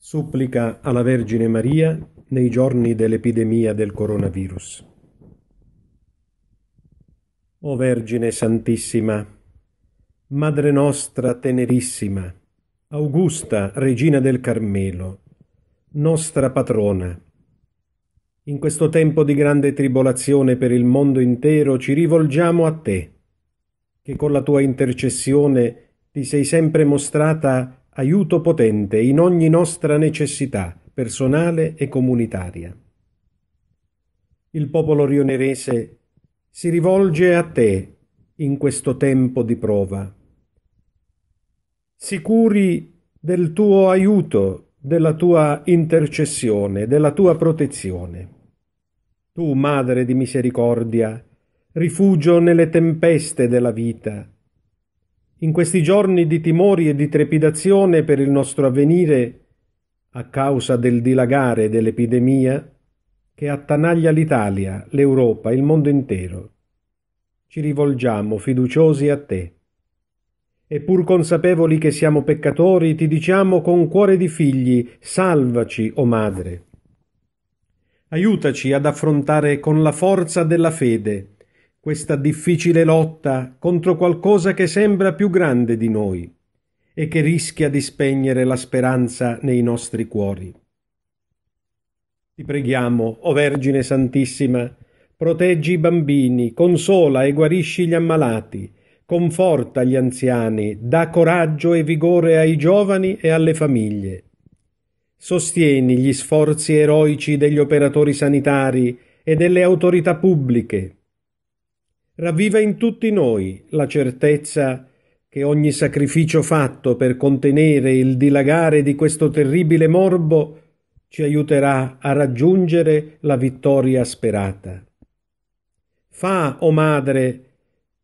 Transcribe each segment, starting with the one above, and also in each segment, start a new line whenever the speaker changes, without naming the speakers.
Supplica alla Vergine Maria nei giorni dell'epidemia del coronavirus. O Vergine Santissima, Madre nostra tenerissima, Augusta Regina del Carmelo, nostra patrona, in questo tempo di grande tribolazione per il mondo intero ci rivolgiamo a te, che con la tua intercessione ti sei sempre mostrata aiuto potente in ogni nostra necessità personale e comunitaria. Il popolo rionerese si rivolge a te in questo tempo di prova. Sicuri del tuo aiuto, della tua intercessione, della tua protezione. Tu, Madre di misericordia, rifugio nelle tempeste della vita, in questi giorni di timori e di trepidazione per il nostro avvenire, a causa del dilagare dell'epidemia, che attanaglia l'Italia, l'Europa, il mondo intero, ci rivolgiamo fiduciosi a te. E pur consapevoli che siamo peccatori, ti diciamo con cuore di figli, salvaci, o oh Madre. Aiutaci ad affrontare con la forza della fede questa difficile lotta contro qualcosa che sembra più grande di noi e che rischia di spegnere la speranza nei nostri cuori. Ti preghiamo, o Vergine Santissima, proteggi i bambini, consola e guarisci gli ammalati, conforta gli anziani, dà coraggio e vigore ai giovani e alle famiglie. Sostieni gli sforzi eroici degli operatori sanitari e delle autorità pubbliche Ravviva in tutti noi la certezza che ogni sacrificio fatto per contenere il dilagare di questo terribile morbo ci aiuterà a raggiungere la vittoria sperata. Fa, o oh Madre,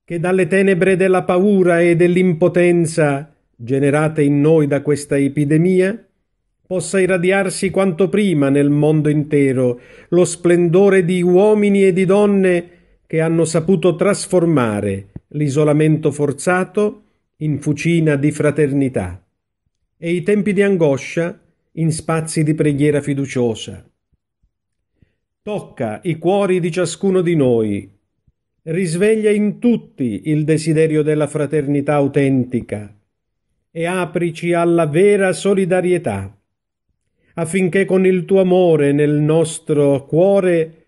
che dalle tenebre della paura e dell'impotenza generate in noi da questa epidemia possa irradiarsi quanto prima nel mondo intero lo splendore di uomini e di donne che hanno saputo trasformare l'isolamento forzato in fucina di fraternità e i tempi di angoscia in spazi di preghiera fiduciosa. Tocca i cuori di ciascuno di noi, risveglia in tutti il desiderio della fraternità autentica e aprici alla vera solidarietà, affinché con il tuo amore nel nostro cuore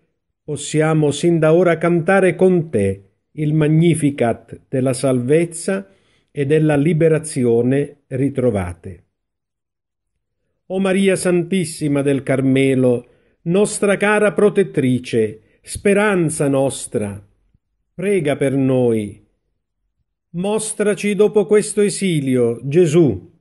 possiamo sin da ora cantare con te il magnificat della salvezza e della liberazione ritrovate. O Maria Santissima del Carmelo, nostra cara protettrice, speranza nostra, prega per noi. Mostraci dopo questo esilio, Gesù,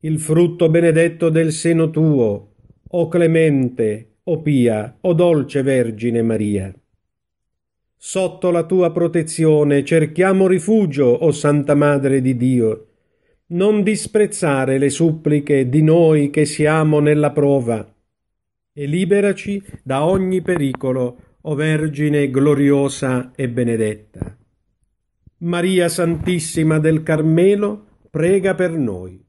il frutto benedetto del seno tuo, o clemente, o pia, o dolce Vergine Maria. Sotto la tua protezione cerchiamo rifugio, o Santa Madre di Dio. Non disprezzare le suppliche di noi che siamo nella prova, e liberaci da ogni pericolo, o Vergine gloriosa e benedetta. Maria Santissima del Carmelo, prega per noi.